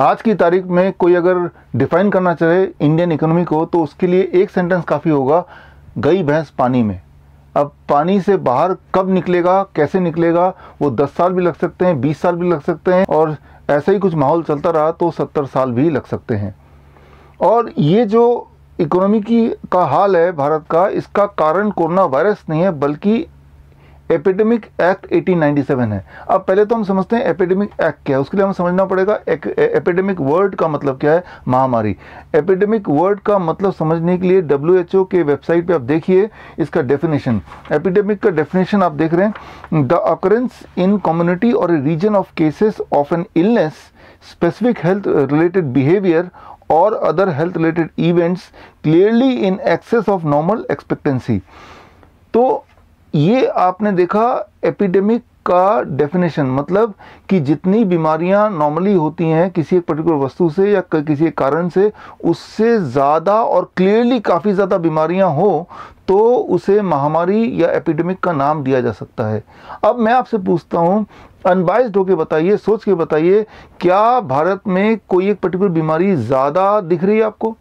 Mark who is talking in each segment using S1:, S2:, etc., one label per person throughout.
S1: आज की तारीख में कोई अगर डिफाइन करना चाहे इंडियन इकोनॉमी को तो उसके लिए एक सेंटेंस काफ़ी होगा गई भैंस पानी में अब पानी से बाहर कब निकलेगा कैसे निकलेगा वो 10 साल भी लग सकते हैं 20 साल भी लग सकते हैं और ऐसा ही कुछ माहौल चलता रहा तो 70 साल भी लग सकते हैं और ये जो इकोनॉमी की का हाल है भारत का इसका कारण कोरोना वायरस नहीं है बल्कि एपिडेमिक एक्ट 1897 है अब पहले तो हम समझते हैं एपिडेमिक एक्ट क्या है उसके लिए हमें समझना पड़ेगा एक एपिडेमिक वर्ड का मतलब क्या है महामारी एपिडेमिक वर्ड का मतलब समझने के लिए डब्ल्यू के वेबसाइट पे आप देखिए इसका डेफिनेशन एपिडेमिक का डेफिनेशन आप देख रहे हैं द अकरेंस इन कम्युनिटी और region of cases of an illness specific health related behaviour और other health related events clearly in excess of normal expectancy तो ये आपने देखा एपिडेमिक का डेफिनेशन मतलब कि जितनी बीमारियां नॉर्मली होती हैं किसी एक पर्टिकुलर वस्तु से या किसी एक कारण से उससे ज़्यादा और क्लियरली काफ़ी ज़्यादा बीमारियां हो तो उसे महामारी या एपिडेमिक का नाम दिया जा सकता है अब मैं आपसे पूछता हूँ अनबाइस्ड होकर बताइए सोच के बताइए क्या भारत में कोई एक पर्टिकुलर बीमारी ज़्यादा दिख रही है आपको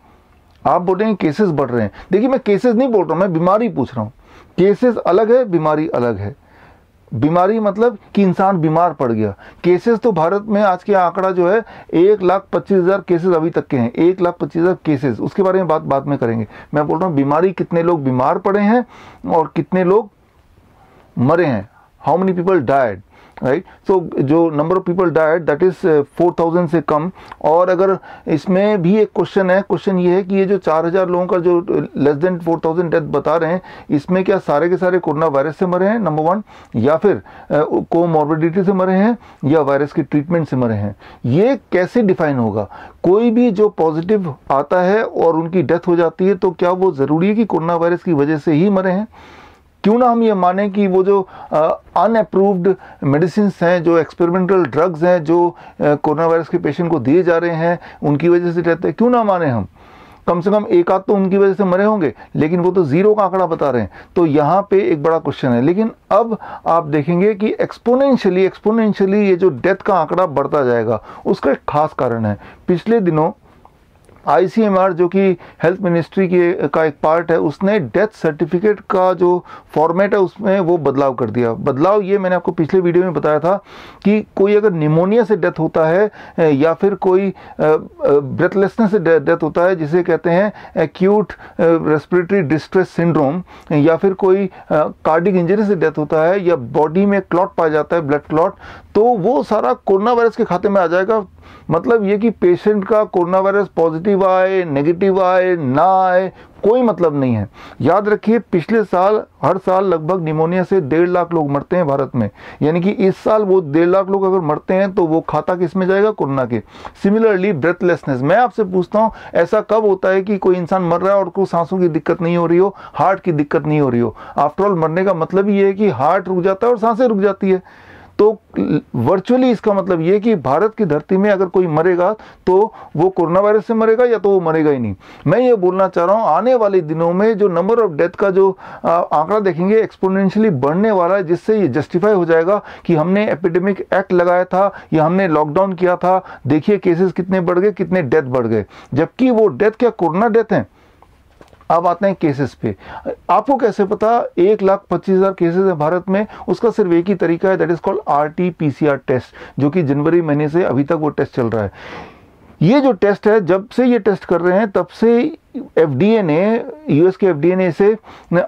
S1: आप बोल रहे हैं केसेस बढ़ रहे हैं देखिए मैं केसेस नहीं बोल रहा हूँ मैं बीमारी पूछ रहा हूँ केसेस अलग है बीमारी अलग है बीमारी मतलब कि इंसान बीमार पड़ गया केसेस तो भारत में आज के आंकड़ा जो है एक लाख पच्चीस हज़ार केसेस अभी तक के हैं एक लाख पच्चीस हज़ार केसेस उसके बारे में बात बात में करेंगे मैं बोल रहा हूँ बीमारी कितने लोग बीमार पड़े हैं और कितने लोग मरे हैं how many people died right so so, जो number of people died that is four thousand से कम और अगर इसमें भी एक क्वेश्चन है क्वेश्चन ये है कि ये जो चार हज़ार लोगों का जो less than four thousand death बता रहे हैं इसमें क्या सारे के सारे कोरोना वायरस से मरे हैं नंबर वन या फिर मॉर्बिडिटी uh, से मरे हैं या वायरस के ट्रीटमेंट से मरे हैं ये कैसे डिफाइन होगा कोई भी जो पॉजिटिव आता है और उनकी डेथ हो जाती है तो क्या वो ज़रूरी है कि कोरोना वायरस की वजह से ही मरे हैं क्यों ना हम ये माने कि वो जो अनअप्रूव्ड मेडिसिन हैं जो एक्सपेरिमेंटल ड्रग्स हैं जो कोरोना वायरस के पेशेंट को दिए जा रहे हैं उनकी वजह से रहते हैं क्यों ना माने हम कम से कम एक आध तो उनकी वजह से मरे होंगे लेकिन वो तो ज़ीरो का आंकड़ा बता रहे हैं तो यहाँ पे एक बड़ा क्वेश्चन है लेकिन अब आप देखेंगे कि एक्सपोनेंशियली एक्सपोनेंशियली ये जो डेथ का आंकड़ा बढ़ता जाएगा उसका एक खास कारण है पिछले दिनों आईसीएमआर जो कि हेल्थ मिनिस्ट्री के का एक पार्ट है उसने डेथ सर्टिफिकेट का जो फॉर्मेट है उसमें वो बदलाव कर दिया बदलाव ये मैंने आपको पिछले वीडियो में बताया था कि कोई अगर निमोनिया से डेथ होता है या फिर कोई ब्रेथलेसनेस से डेथ होता है जिसे कहते हैं एक्यूट रेस्पिरेटरी डिस्ट्रेस सिंड्रोम या फिर कोई कार्डिक इंजरी से डेथ होता है या बॉडी में क्लॉट पाया जाता है ब्लड क्लॉट तो वो सारा कोरोना वायरस के खाते में आ जाएगा मतलब ये कि पेशेंट का कोरोना वायरस पॉजिटिव आए नेगेटिव आए ना आए कोई मतलब नहीं है याद रखिए पिछले साल हर साल लगभग निमोनिया से डेढ़ लाख लोग मरते हैं भारत में यानी कि इस साल वो डेढ़ लाख लोग अगर मरते हैं तो वो खाता किस में जाएगा कोरोना के सिमिलरली ब्रेथलेसनेस मैं आपसे पूछता हूँ ऐसा कब होता है कि कोई इंसान मर रहा है और कोई सांसों की दिक्कत नहीं हो रही हो हार्ट की दिक्कत नहीं हो रही हो आफ्टरऑल मरने का मतलब ये है कि हार्ट रुक जाता है और सांसें रुक जाती है तो वर्चुअली इसका मतलब ये कि भारत की धरती में अगर कोई मरेगा तो वो कोरोना वायरस से मरेगा या तो वो मरेगा ही नहीं मैं ये बोलना चाह रहा हूँ आने वाले दिनों में जो नंबर ऑफ डेथ का जो आंकड़ा देखेंगे एक्सपोनेंशियली बढ़ने वाला है जिससे ये जस्टिफाई हो जाएगा कि हमने एपिडेमिक एक्ट लगाया था या हमने लॉकडाउन किया था देखिए केसेस कितने बढ़ गए कितने डेथ बढ़ गए जबकि वो डेथ क्या कोरोना डेथ हैं अब आते हैं केसेस पे आपको कैसे पता एक लाख पच्चीस हज़ार केसेस है भारत में उसका सिर्फ एक ही तरीका है that is called R T P C R test जो कि जनवरी महीने से अभी तक वो टेस्ट चल रहा है ये जो टेस्ट है जब से ये टेस्ट कर रहे हैं तब से एफडीए ने यूएस के ए ने इसे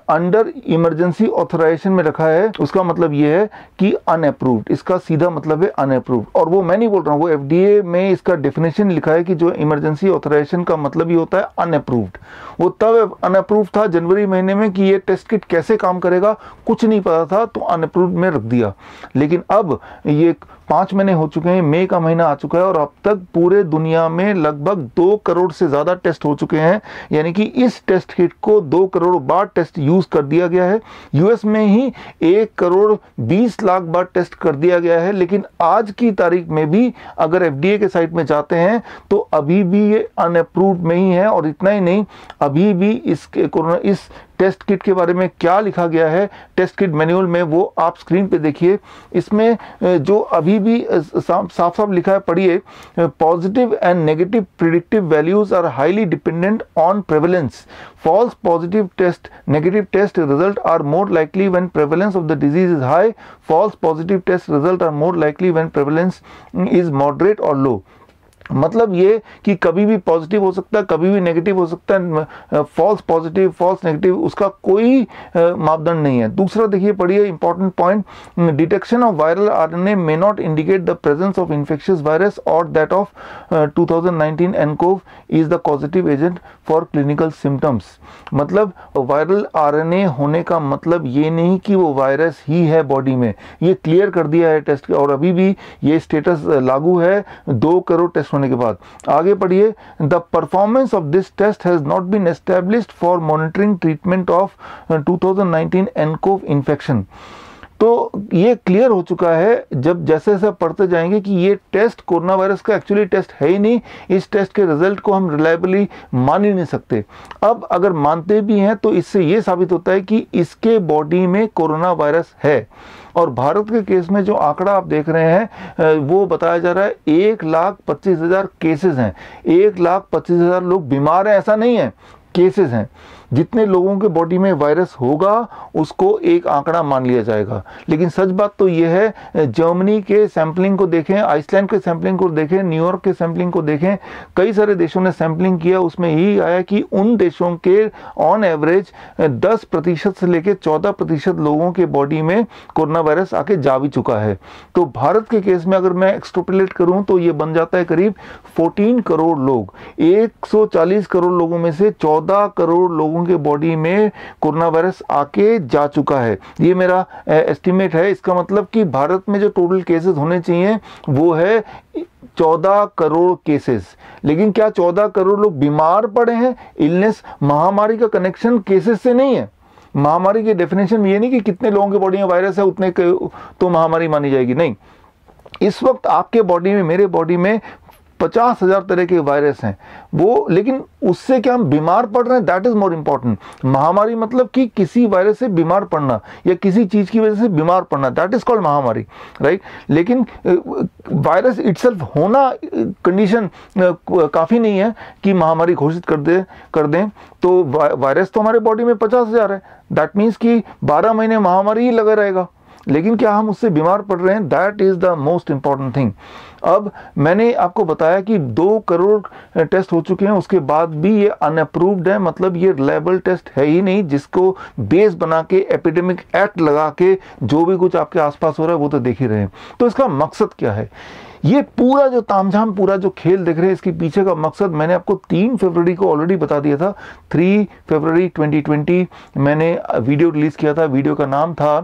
S1: अंडर इमरजेंसी ऑथराइजेशन में रखा है उसका मतलब यह है कि अनअप्रूव्ड इसका सीधा मतलब है अनअप्रूव्ड और वो मैं नहीं बोल रहा हूँ वो एफडीए में इसका डेफिनेशन लिखा है कि जो इमरजेंसी ऑथराइजेशन का मतलब ही होता है अनअप्रूव्ड वो तब अनअप्रूव था जनवरी महीने में कि ये टेस्ट किट कैसे काम करेगा कुछ नहीं पता था तो अनअप्रूव्ड में रख दिया लेकिन अब ये पाँच महीने हो चुके हैं मई का महीना आ चुका है और अब तक पूरे दुनिया में लगभग दो करोड़ से ज़्यादा टेस्ट हो चुके हैं यानी कि इस टेस्ट किट को दो करोड़ बार टेस्ट यूज़ कर दिया गया है यूएस में ही एक करोड़ बीस लाख बार टेस्ट कर दिया गया है लेकिन आज की तारीख में भी अगर एफडीए के साइट में जाते हैं तो अभी भी ये अनअप्रूव में ही है और इतना ही नहीं अभी भी इसके कोरोना इस टेस्ट किट के बारे में क्या लिखा गया है टेस्ट किट मैनुअल में वो आप स्क्रीन पे देखिए इसमें जो अभी भी साफ साफ लिखा है पढ़िए positive and negative predictive values are highly dependent on prevalence false positive test negative test result are more likely when prevalence of the disease is high false positive test result are more likely when prevalence is moderate और low मतलब ये कि कभी भी positive हो सकता है कभी भी नेगेटिव हो सकता है फॉल्स पॉजिटिव फॉल्स नेगेटिव उसका कोई मापदंड नहीं है दूसरा देखिए पढ़िए important point detection of viral RNA may not indicate the presence of infectious virus और that of 2019 nCoV is the positive agent for clinical symptoms मतलब वायरल आर होने का मतलब ये नहीं कि वो वायरस ही है बॉडी में ये क्लियर कर दिया है टेस्ट और अभी भी ये स्टेटस लागू है दो करोड़ टेस्ट होने के बाद आगे पढ़िए the performance of this test has not been established for monitoring treatment of 2019 nCoV infection तो ये क्लियर हो चुका है जब जैसे जैसे पढ़ते जाएंगे कि ये टेस्ट कोरोना वायरस का एक्चुअली टेस्ट है ही नहीं इस टेस्ट के रिजल्ट को हम रिलायबली मान ही नहीं सकते अब अगर मानते भी हैं तो इससे ये साबित होता है कि इसके बॉडी में कोरोना वायरस है और भारत के केस में जो आंकड़ा आप देख रहे हैं वो बताया जा रहा है एक लाख पच्चीस हज़ार केसेज हैं एक लाख पच्चीस हज़ार लोग बीमार हैं ऐसा नहीं है केसेस हैं जितने लोगों के बॉडी में वायरस होगा उसको एक आंकड़ा मान लिया जाएगा लेकिन सच बात तो यह है जर्मनी के सैंपलिंग को देखें आइसलैंड के सैंपलिंग को देखें न्यूयॉर्क के सैंपलिंग को देखें कई सारे देशों ने सैंपलिंग किया उसमें यही आया कि उन देशों के ऑन एवरेज दस प्रतिशत से लेकर चौदह प्रतिशत लोगों के बॉडी में कोरोना वायरस आके जा भी चुका है तो भारत के केस में अगर मैं एक्सट्रोपलेट करूं तो ये बन जाता है करीब फोर्टीन करोड़ लोग एक करोड़ लोगों में से चौदह करोड़ लोगों लोगों के बॉडी में कोरोना वायरस आके जा चुका है ये मेरा एस्टिमेट है इसका मतलब कि भारत में जो टोटल केसेस होने चाहिए वो है चौदह करोड़ केसेस लेकिन क्या चौदह करोड़ लोग बीमार पड़े हैं इलनेस महामारी का कनेक्शन केसेस से नहीं है महामारी की डेफिनेशन ये नहीं कि कितने लोगों के बॉडी में वायरस है उतने तो महामारी मानी जाएगी नहीं इस वक्त आपके बॉडी में मेरे बॉडी में पचास हज़ार तरह के वायरस हैं वो लेकिन उससे क्या हम बीमार पड़ रहे हैं दैट इज़ मोर इंपॉर्टेंट महामारी मतलब कि किसी वायरस से बीमार पड़ना या किसी चीज़ की वजह से बीमार पड़ना दैट इज़ कॉल्ड महामारी राइट लेकिन वायरस इट्सल्फ होना कंडीशन काफ़ी नहीं है कि महामारी घोषित कर दे कर दें तो वायरस तो हमारे बॉडी में पचास हज़ार है दैट मीन्स कि बारह महीने महामारी ही लगा रहेगा लेकिन क्या हम उससे बीमार पड़ रहे हैं that is the most important thing अब मैंने आपको बताया कि दो करोड़ टेस्ट हो चुके हैं उसके बाद भी ये अनअप्रूव्ड है मतलब ये रिलायबल टेस्ट है ही नहीं जिसको बेस बना के एपिडेमिक एक्ट लगा के जो भी कुछ आपके आसपास हो रहा है वो तो देख ही रहे हैं तो इसका मकसद क्या है ये पूरा जो तामझाम पूरा जो खेल देख रहे हैं इसके पीछे का मकसद मैंने आपको तीन फरवरी को ऑलरेडी बता दिया था थ्री फरवरी 2020 मैंने वीडियो रिलीज़ किया था वीडियो का नाम था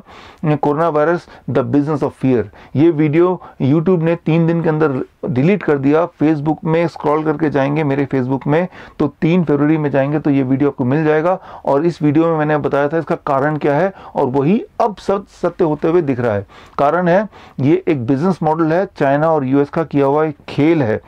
S1: corona virus the business of fear ये वीडियो यूट्यूब ने तीन दिन के अंदर डिलीट कर दिया फेसबुक में स्क्रॉल करके जाएंगे मेरे फेसबुक में तो तीन फरवरी में जाएंगे तो ये वीडियो आपको मिल जाएगा और इस वीडियो में मैंने बताया था इसका कारण क्या है और वही अब सत्य होते हुए दिख रहा है कारण है ये एक बिजनेस मॉडल है चाइना और यूएस का किया हुआ एक खेल है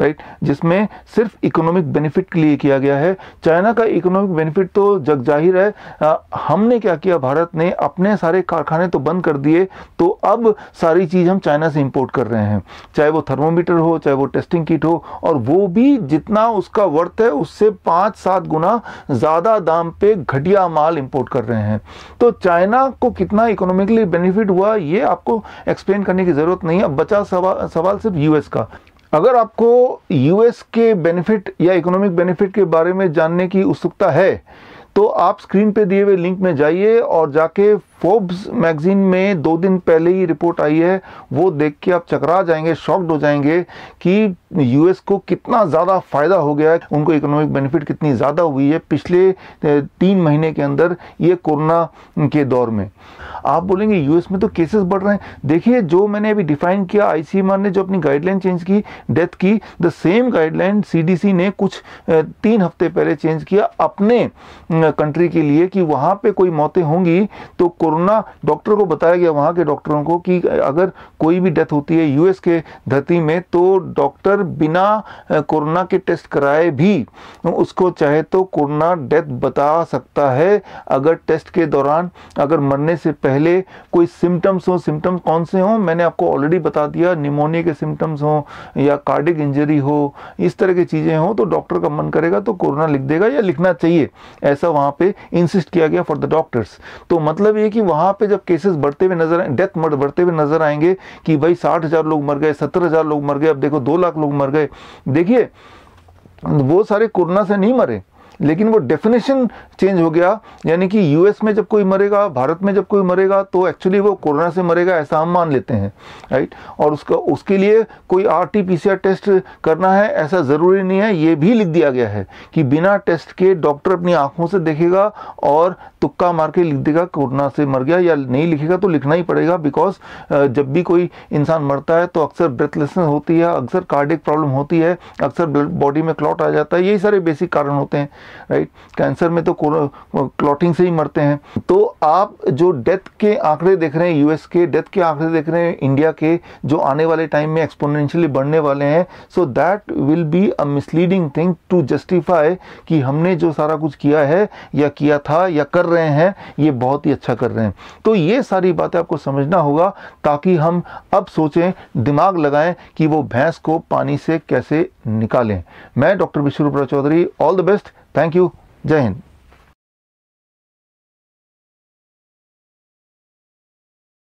S1: राइट जिसमें सिर्फ इकोनॉमिक बेनिफिट के लिए किया गया है चाइना का इकोनॉमिक बेनिफिट तो जग जाहिर है आ, हमने क्या किया भारत ने अपने सारे कारखाने तो बंद कर दिए तो अब सारी चीज़ हम चाइना से इम्पोर्ट कर रहे हैं चाहे वो थर्मोमीटर हो चाहे वो टेस्टिंग किट हो और वो भी जितना उसका वर्थ है उससे पांच सात गुना ज़्यादा दाम पे घटिया माल इम्पोर्ट कर रहे हैं तो चाइना को कितना इकोनॉमिकली बेनिफिट हुआ ये आपको एक्सप्लेन करने की ज़रूरत नहीं है अब बचा सवा, सवाल सिर्फ यूएस का अगर आपको यूएस के बेनिफिट या इकोनॉमिक बेनिफिट के बारे में जानने की उत्सुकता है तो आप स्क्रीन पे दिए हुए लिंक में जाइए और जाके फोर्ब्स मैगजीन में दो दिन पहले ही रिपोर्ट आई है वो देख के आप चकरा जाएंगे शॉक्ड हो जाएंगे कि यूएस को कितना ज़्यादा फ़ायदा हो गया है उनको इकोनॉमिक बेनिफिट कितनी ज़्यादा हुई है पिछले तीन महीने के अंदर ये कोरोना के दौर में आप बोलेंगे यूएस में तो केसेस बढ़ रहे हैं देखिए जो मैंने अभी डिफाइन किया आई ने जो अपनी गाइडलाइन चेंज की डेथ की द सेम गाइडलाइन सी ने कुछ तीन हफ्ते पहले चेंज किया अपने कंट्री के लिए कि वहाँ पर कोई मौतें होंगी तो कोरोना डॉक्टर को बताया गया वहाँ के डॉक्टरों को कि अगर कोई भी डेथ होती है यूएस के धरती में तो डॉक्टर बिना कोरोना के टेस्ट कराए भी उसको चाहे तो कोरोना डेथ बता सकता है अगर टेस्ट के दौरान अगर मरने से पहले कोई सिम्टम्स हो सिम्टम्स कौन से हों मैंने आपको ऑलरेडी बता दिया निमोनिया के सिम्टम्स हों या कार्डिक इंजरी हो इस तरह की चीज़ें हों तो डॉक्टर का मन करेगा तो कोरोना लिख देगा या लिखना चाहिए ऐसा वहाँ पे इंसिस्ट किया गया फॉर द डॉक्टर्स तो मतलब ये कि कि वहां पे जब केसेस बढ़ते हुए नजर आए डेथ मर्ड बढ़ते हुए नजर आएंगे कि भाई साठ हज़ार लोग मर गए सत्तर हज़ार लोग मर गए अब देखो दो लाख लोग मर गए देखिए वो सारे कोरोना से नहीं मरे लेकिन वो डेफिनेशन चेंज हो गया यानी कि यूएस में जब कोई मरेगा भारत में जब कोई मरेगा तो एक्चुअली वो कोरोना से मरेगा ऐसा हम मान लेते हैं राइट और उसका उसके लिए कोई R T P C R test करना है ऐसा ज़रूरी नहीं है ये भी लिख दिया गया है कि बिना टेस्ट के डॉक्टर अपनी आँखों से देखेगा और तुक्का मार के लिख देगा कोरोना से मर गया या नहीं लिखेगा तो लिखना ही पड़ेगा बिकॉज जब भी कोई इंसान मरता है तो अक्सर ब्रेथलेसनेस होती है अक्सर कार्डिक प्रॉब्लम होती है अक्सर बॉडी में क्लॉट आ जाता है यही सारे बेसिक कारण होते हैं राइट कैंसर में तो क्लॉटिंग से ही मरते हैं तो आप जो डेथ के आंकड़े देख रहे हैं यूएस के डेथ के आंकड़े देख रहे हैं इंडिया के जो आने वाले टाइम में एक्सपोनेंशियली बढ़ने वाले हैं so that will be a misleading thing to justify कि हमने जो सारा कुछ किया है या किया था या कर रहे हैं ये बहुत ही अच्छा कर रहे हैं तो ये सारी बातें आपको समझना होगा ताकि हम अब सोचें दिमाग लगाएं कि वो भैंस को पानी से कैसे निकालें मैं डॉक्टर विश्वरूपरा Chowdhury all the best Thank you. Jai Hind.